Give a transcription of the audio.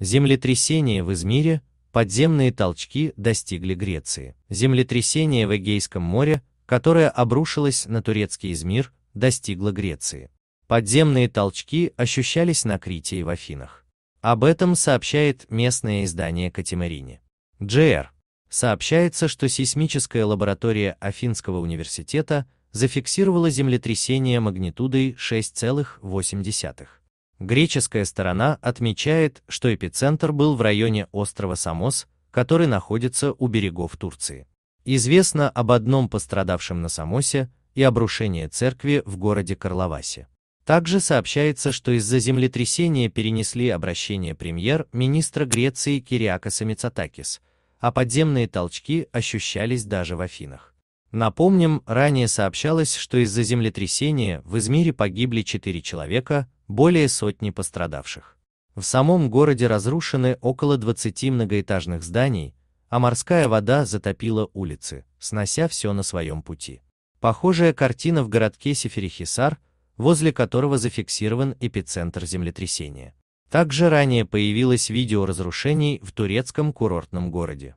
Землетрясение в Измире, подземные толчки достигли Греции. Землетрясение в Эгейском море, которое обрушилось на турецкий Измир, достигло Греции. Подземные толчки ощущались на Крите и в Афинах. Об этом сообщает местное издание Катимарини. Джр. Сообщается, что сейсмическая лаборатория Афинского университета зафиксировала землетрясение магнитудой 6,8. Греческая сторона отмечает, что эпицентр был в районе острова Самос, который находится у берегов Турции. Известно об одном пострадавшем на Самосе и обрушении церкви в городе Карловасе. Также сообщается, что из-за землетрясения перенесли обращение премьер-министра Греции Кириакоса Мицатакис, а подземные толчки ощущались даже в Афинах. Напомним, ранее сообщалось, что из-за землетрясения в Измире погибли 4 человека, более сотни пострадавших. В самом городе разрушены около 20 многоэтажных зданий, а морская вода затопила улицы, снося все на своем пути. Похожая картина в городке Сеферихисар, возле которого зафиксирован эпицентр землетрясения. Также ранее появилось видео разрушений в турецком курортном городе.